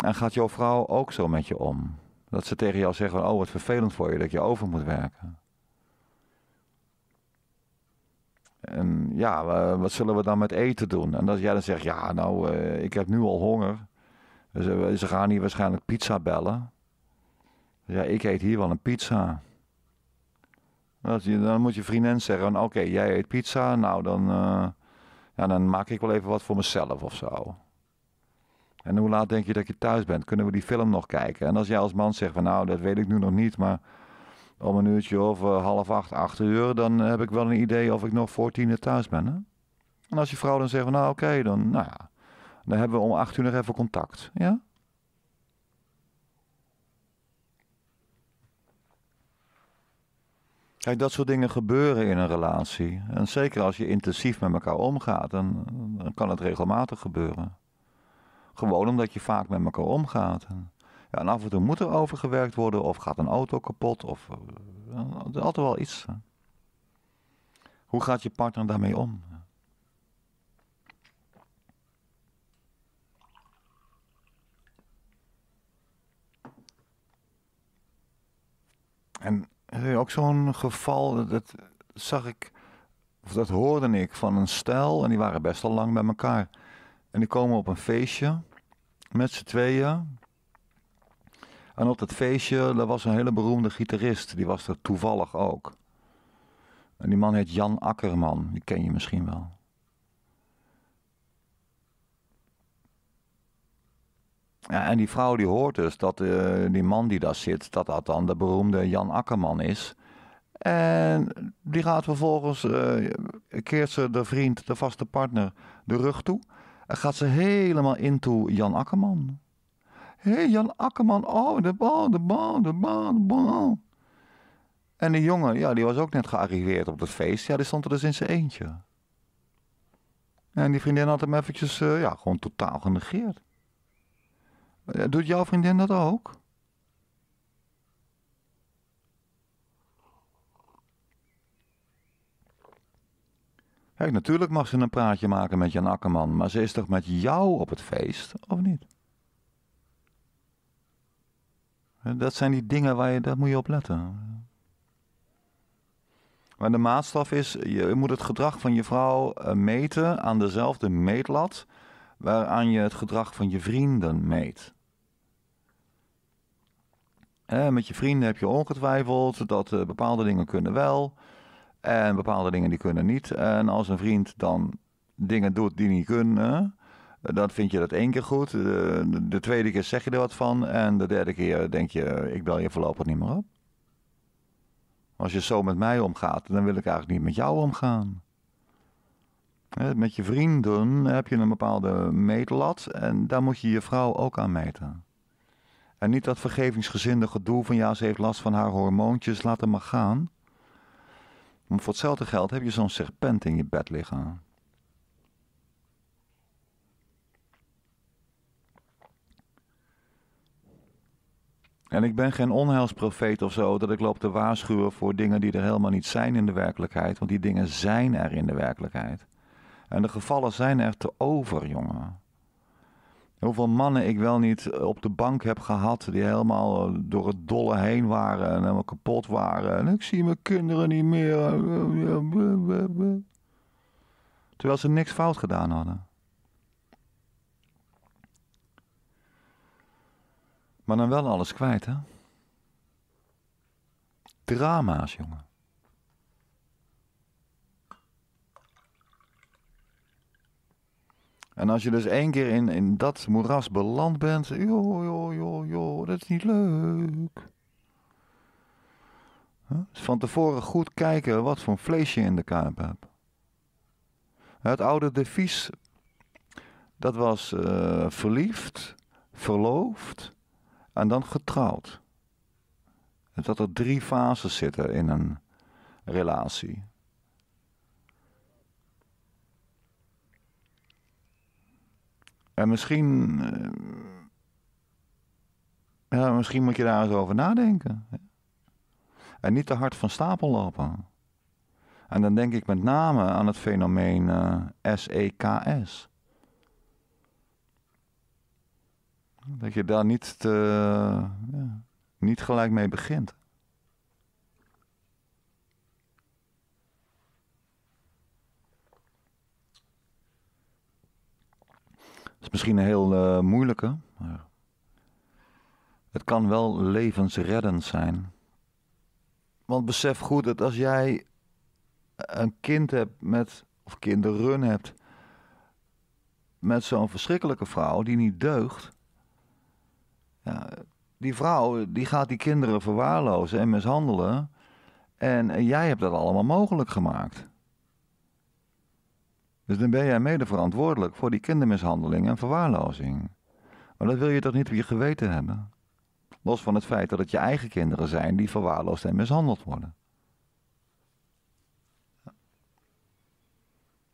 En gaat jouw vrouw ook zo met je om? Dat ze tegen jou zeggen: Oh, wat vervelend voor je dat je over moet werken. En ja, wat zullen we dan met eten doen? En dat jij dan zegt: Ja, nou, eh, ik heb nu al honger. ze gaan hier waarschijnlijk pizza bellen. ja, ik eet hier wel een pizza. dan moet je vriendin zeggen: Oké, jij eet pizza. Nou, dan, eh, ja, dan maak ik wel even wat voor mezelf of zo. En hoe laat denk je dat je thuis bent? Kunnen we die film nog kijken? En als jij als man zegt van nou, dat weet ik nu nog niet, maar om een uurtje of eh, half acht, acht uur, dan heb ik wel een idee of ik nog voor thuis ben. Hè? En als je vrouw dan zegt van nou oké, dan, nou ja, dan hebben we om acht uur nog even contact. Ja? Kijk, dat soort dingen gebeuren in een relatie. En zeker als je intensief met elkaar omgaat, dan kan het regelmatig gebeuren. Gewoon omdat je vaak met elkaar omgaat. Ja, en af en toe moet er overgewerkt worden, of gaat een auto kapot, of uh, altijd wel iets. Hoe gaat je partner daarmee om? En ook zo'n geval, dat zag ik, of dat hoorde ik van een stel, en die waren best al lang bij elkaar. En die komen op een feestje met z'n tweeën. En op dat feestje, daar was een hele beroemde gitarist. Die was er toevallig ook. En die man heet Jan Akkerman. Die ken je misschien wel. Ja, en die vrouw die hoort dus dat uh, die man die daar zit, dat dat dan de beroemde Jan Akkerman is. En die gaat vervolgens, eh, keert ze de vriend, de vaste partner, de rug toe gaat ze helemaal into Jan Akkerman. Hé, hey, Jan Akkerman, oh, de bal, de bal, de bal, de bal. En die jongen, ja, die was ook net gearriveerd op het feest. Ja, die stond er dus in zijn eentje. En die vriendin had hem eventjes, eh, ja, gewoon totaal genegeerd. Eh, doet jouw vriendin dat ook? natuurlijk mag ze een praatje maken met Jan Akkerman, maar ze is toch met jou op het feest, of niet? Dat zijn die dingen waar je, dat moet je op letten. Maar de maatstaf is, je moet het gedrag van je vrouw eh, meten aan dezelfde meetlat waaraan je het gedrag van je vrienden meet. met je vrienden heb je ongetwijfeld dat eh, bepaalde dingen kunnen wel, en bepaalde dingen die kunnen niet. En als een vriend dan dingen doet die niet kunnen, dan vind je dat één keer goed. De, de tweede keer zeg je er wat van. En de derde keer denk je, ik bel je voorlopig niet meer op. Als je zo met mij omgaat, dan wil ik eigenlijk niet met jou omgaan. Met je vrienden heb je een bepaalde meetlat en daar moet je je vrouw ook aan meten. En niet dat vergevingsgezinde gedoe van ja, ze heeft last van haar hormoontjes, laat hem maar gaan. Om voor hetzelfde geld heb je zo'n serpent in je bed liggen. En ik ben geen onheilsprofeet of zo, dat ik loop te waarschuwen voor dingen die er helemaal niet zijn in de werkelijkheid, want die dingen zijn er in de werkelijkheid. En de gevallen zijn er te over, jongen hoeveel mannen ik wel niet eh, op de bank heb gehad. Die helemaal eh, door het dolle heen waren en helemaal kapot waren. En ik zie mijn kinderen niet meer. Eh, Terwijl ze niks fout gedaan hadden. Maar dan wel alles kwijt, hè? Drama's, jongen. En als je dus één keer in, in dat moeras beland bent, joh, joh, joh, joh, dat is niet leuk. Dus van tevoren goed kijken wat voor vlees je in de kuip hebt. Het oude devies, dat was eh, verliefd, verloofd en dan getrouwd. Dat er drie fases zitten in een relatie. En misschien, eh, ja, misschien moet je daar eens over nadenken. En niet te hard van stapel lopen. En dan denk ik met name aan het fenomeen SEKS. Eh, e Dat je daar niet, te, ja, niet gelijk mee begint. is misschien een heel eh, moeilijke. Maar het kan wel levensreddend zijn. Want besef goed dat als jij een kind hebt met, of kinderen hebt, met zo'n verschrikkelijke vrouw die niet deugt. Ja, die vrouw die gaat die kinderen verwaarlozen en mishandelen. En jij hebt dat allemaal mogelijk gemaakt. Dus dan ben jij mede verantwoordelijk voor die kindermishandeling en verwaarlozing. Maar dat wil je toch niet op je geweten hebben? Los van het feit dat het je eigen kinderen zijn die verwaarloosd en mishandeld worden.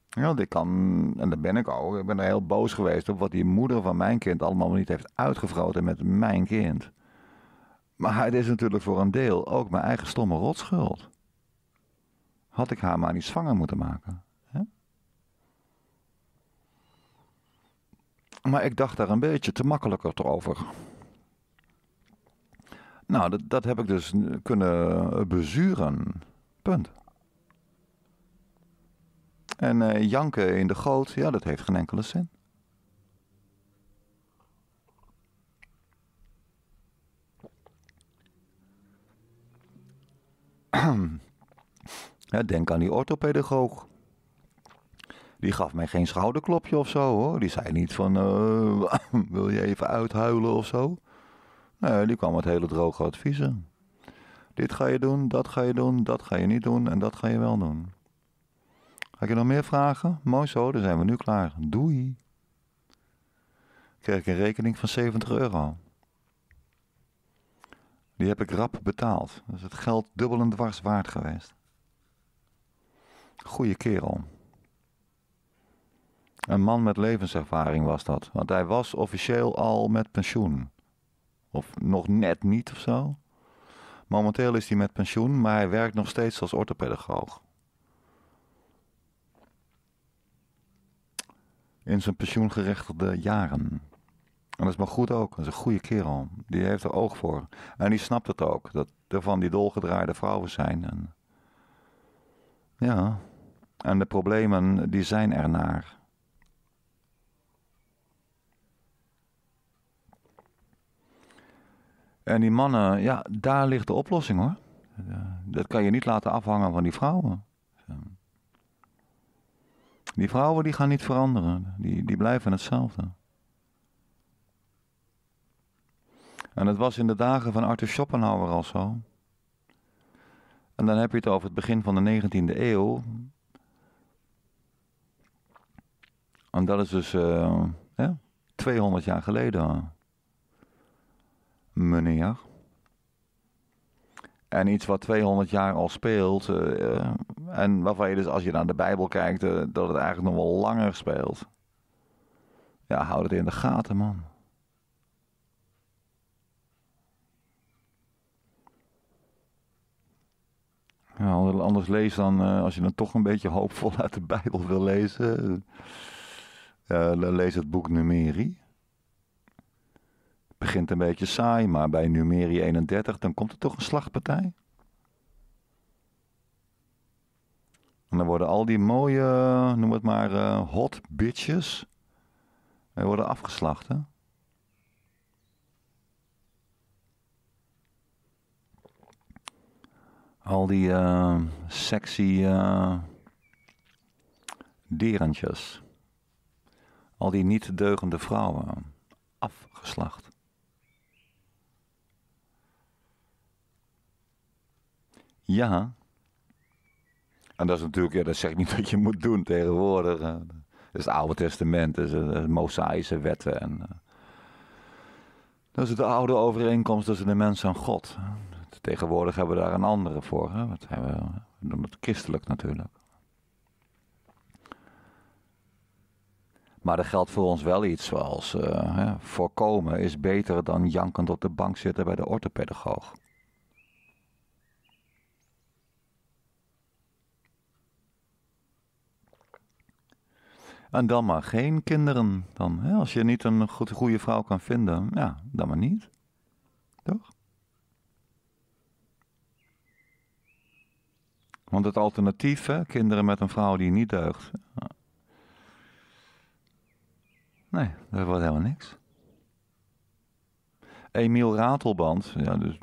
Ja, dit kan, en dat ben ik ook. Ik ben er heel boos geweest op wat die moeder van mijn kind allemaal niet heeft uitgevroten met mijn kind. Maar het is natuurlijk voor een deel ook mijn eigen stomme rotschuld. Had ik haar maar niet zwanger moeten maken. Maar ik dacht daar een beetje te makkelijker over. Nou, dat, dat heb ik dus kunnen bezuren. Punt. En uh, janken in de goot, ja, dat heeft geen enkele zin. [clears throat] Ja, denk aan die orthopedagoog. Die gaf mij geen schouderklopje of zo hoor. Die zei niet van eh, [laughs] wil je even uithuilen of zo. Nee, die kwam met hele droge adviezen. Dit ga je doen, dat ga je doen, dat ga je niet doen en dat ga je wel doen. Had je nog meer vragen? Mooi zo, dan zijn we nu klaar. Doei. Kreeg ik een rekening van 70 euro. Die heb ik rap betaald. Dus het geld dubbel en dwars waard geweest. Goeie kerel. Een man met levenservaring was dat. Want hij was officieel al met pensioen. Of nog net niet of zo. Momenteel is hij met pensioen, maar hij werkt nog steeds als orthopedagoog. In zijn pensioengerechtigde jaren. En dat is maar goed ook. Dat is een goede kerel. Die heeft er oog voor. En die snapt het ook. Dat er van die dolgedraaide vrouwen zijn. En ja. En de problemen, die zijn ernaar. En die mannen, ja, daar ligt de oplossing hoor. Dat kan je niet laten afhangen van die vrouwen. Die vrouwen die gaan niet veranderen. Die, die blijven hetzelfde. En dat was in de dagen van Arthur Schopenhauer al zo. En dan heb je het over het begin van de 19e eeuw. En dat is dus uh, eh, 200 jaar geleden meneer. En iets wat 200 jaar al speelt. Eh, eh, en waarvan je dus als je naar de Bijbel kijkt, eh, dat het eigenlijk nog wel langer speelt. Ja, houd het in de gaten, man. Ja, anders lees dan, als je dan toch een beetje hoopvol uit de Bijbel wil lezen, lees het boek Numeri begint een beetje saai, maar bij numerie 31 dan komt er toch een slagpartij. En dan worden al die mooie, noem het maar, uh, hot bitches, die eh, worden afgeslacht. Hè? Al die eh, sexy uh, derentjes. Al die niet deugende vrouwen. Afgeslacht. Ja. En dat is natuurlijk, ja, dat zeg ik niet [laughs] dat je moet doen tegenwoordig. Eh. dat is het Oude Testament, dat is eh, de Mosaïsche wetten. En, eh, dat is de oude overeenkomst tussen de mens en God. Tegenwoordig hebben we daar een andere voor. Hè? hebben we, we het christelijk natuurlijk. Maar er geldt voor ons wel iets zoals hè, voorkomen is beter dan jankend op de bank zitten bij de orthopedagoog. En dan maar geen kinderen dan. Hè? Als je niet een goed, goede vrouw kan vinden, ja, dan maar niet. Toch? Want het alternatief, hè, kinderen met een vrouw die niet deugt. Nee, dat wordt helemaal niks. Emiel Ratelband, ja, dus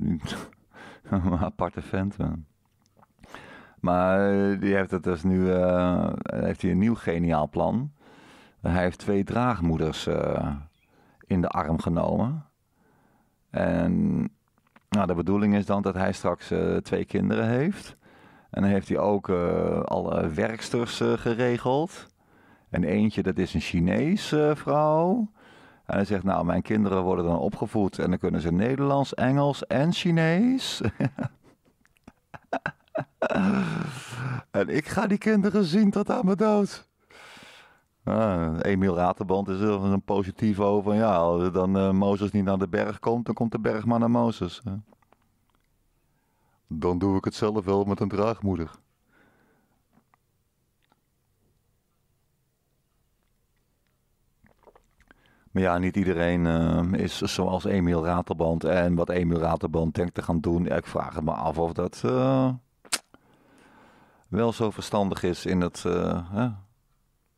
[laughs] een aparte vent. Man. Maar eh, die heeft het dus nu eh, heeft hij een nieuw geniaal plan. Hij heeft twee draagmoeders eh, in de arm genomen. En nou, de bedoeling is dan dat hij straks twee kinderen heeft. En dan heeft hij ook alle werksters geregeld. En eentje, dat is een Chinese vrouw. En hij zegt, nou, mijn kinderen worden dan opgevoed en dan kunnen ze Nederlands, Engels en Chinees. [laughs] Eh, en ik ga die kinderen zien tot aan mijn dood. Ah, Emiel Raterband is er een positief over. Van, ja, als dan uh, Mozes niet naar de berg komt, dan komt de berg maar naar Mozes. Dan doe ik het zelf wel met een draagmoeder. Maar ja, niet iedereen ehm, is zoals Emiel Raterband. En wat Emiel Raterband denkt te gaan doen, ik vraag het me af of dat. Eh, wel zo verstandig is in het, eh,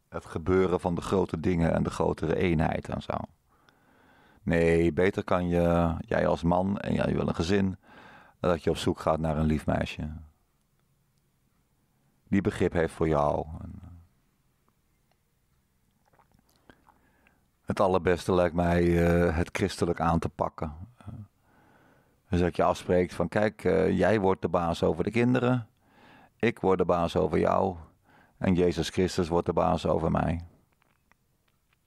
het gebeuren van de grote dingen en de grotere eenheid en zo. Nee, beter kan je, jij als man en jij wil een gezin, dat je op zoek gaat naar een lief meisje. Die begrip heeft voor jou. Eh, het allerbeste lijkt mij eh, het christelijk aan te pakken. Dus dat je afspreekt van kijk, jij wordt de baas over de kinderen. Ik word de baas over jou en Jezus Christus wordt de baas over mij.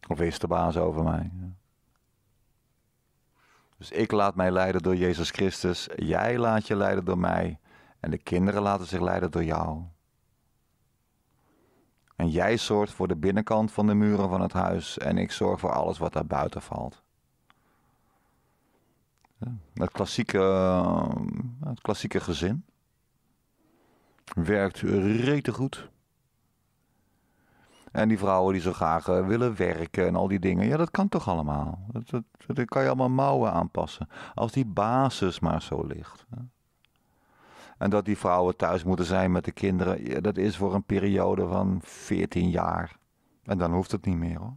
Of is de baas over mij. Dus ik laat mij leiden door Jezus Christus, jij laat je leiden door mij en de kinderen laten zich leiden door jou. En jij zorgt voor de binnenkant van de muren van het huis en ik zorg voor alles wat daar buiten valt. Het klassieke, het klassieke gezin. Werkt rete goed. En die vrouwen die zo graag eh, willen werken en al die dingen. Ja, dat kan toch allemaal? Dat, dat, dat kan je allemaal mouwen aanpassen. Als die basis maar zo ligt. En dat die vrouwen thuis moeten zijn met de kinderen. dat is voor een periode van 14 jaar. En dan hoeft het niet meer hoor.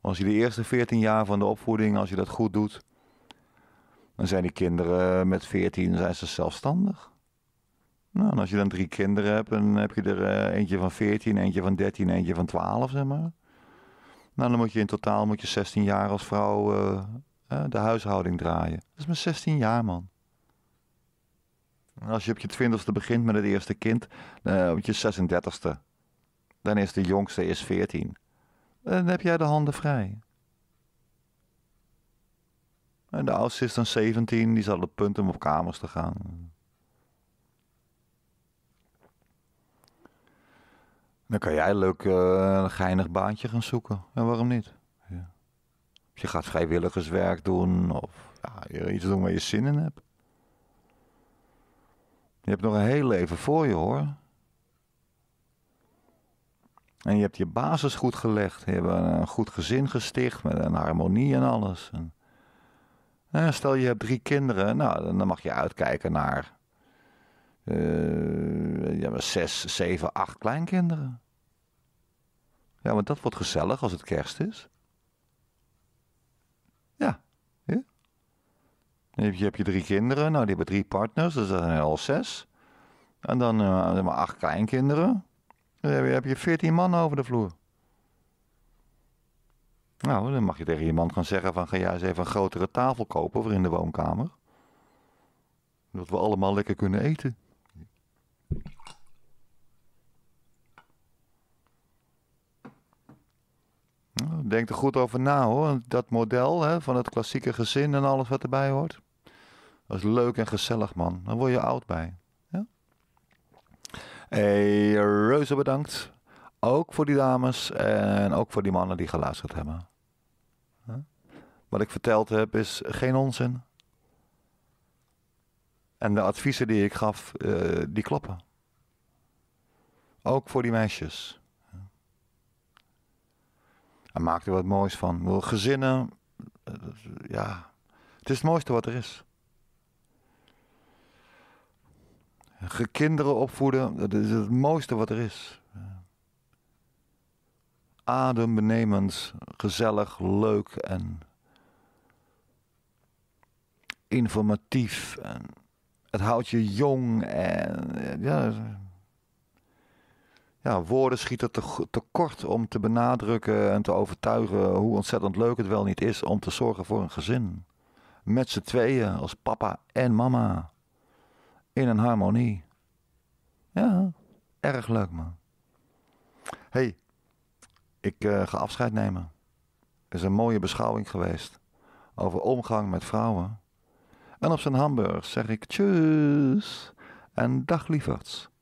Als je de eerste 14 jaar van de opvoeding, als je dat goed doet. Dan zijn die kinderen eh, met 14 zijn ze zelfstandig. Nou, en als je dan drie kinderen hebt, en heb je er eh, eentje van 14, eentje van 13, eentje van 12, zeg maar. Nou, dan moet je in totaal moet je 16 jaar als vrouw uh, uh, de huishouding draaien. Dat is maar 16 jaar, man. En als je op je twintigste begint met het eerste kind, op je 36ste. Dan is de jongste is 14. Dan heb jij de handen vrij. En de oudste is dan 17, die zal op punt om op kamers te gaan. Dan kan jij leuk eh, een geinig baantje gaan zoeken. En waarom niet? Ja. je gaat vrijwilligerswerk doen of ja, iets doen waar je zin in hebt. Je hebt nog een heel leven voor je hoor. En je hebt je basis goed gelegd. Je hebt een goed gezin gesticht met een harmonie en alles. Eh, stel je hebt drie kinderen, nou, dan mag je uitkijken naar uh, ja, maar zes, zeven, acht kleinkinderen. Ja, want dat wordt gezellig als het kerst is. Ja. ja. je, hebt je drie kinderen. Nou, die hebben drie partners. Dus dat zijn al zes. En dan uh, eh, maar acht kleinkinderen. Dan heb je veertien man over de vloer. Nou, dan mag je tegen iemand gaan zeggen van... ga jij eens even een grotere tafel kopen voor in de woonkamer. Dat we allemaal lekker kunnen eten. Denk er goed over na hoor. Dat model hè, van het klassieke gezin en alles wat erbij hoort. Dat is leuk en gezellig man. Dan word je oud bij. reuze bedankt. Ook voor die dames en ook voor die mannen die geluisterd hebben. Wat ik verteld heb is geen onzin. En de adviezen die ik gaf, eh, die kloppen. Ook voor die meisjes. En maakt er wat moois van. Gezinnen, eh, ja, het is het mooiste wat er is. Kinderen opvoeden, dat is het mooiste wat er is. Adembenemend, gezellig, leuk en informatief. En het houdt je jong en ja ja, woorden schieten te, kort om te benadrukken en te overtuigen hoe ontzettend leuk het wel niet is om te zorgen voor een gezin. Met z'n tweeën als papa en mama. In een harmonie. Ja, erg leuk man. hey, ik eh, ga afscheid nemen. is een mooie beschouwing geweest over omgang met vrouwen. En op zijn hamburg zeg ik tjus en dag lieverds.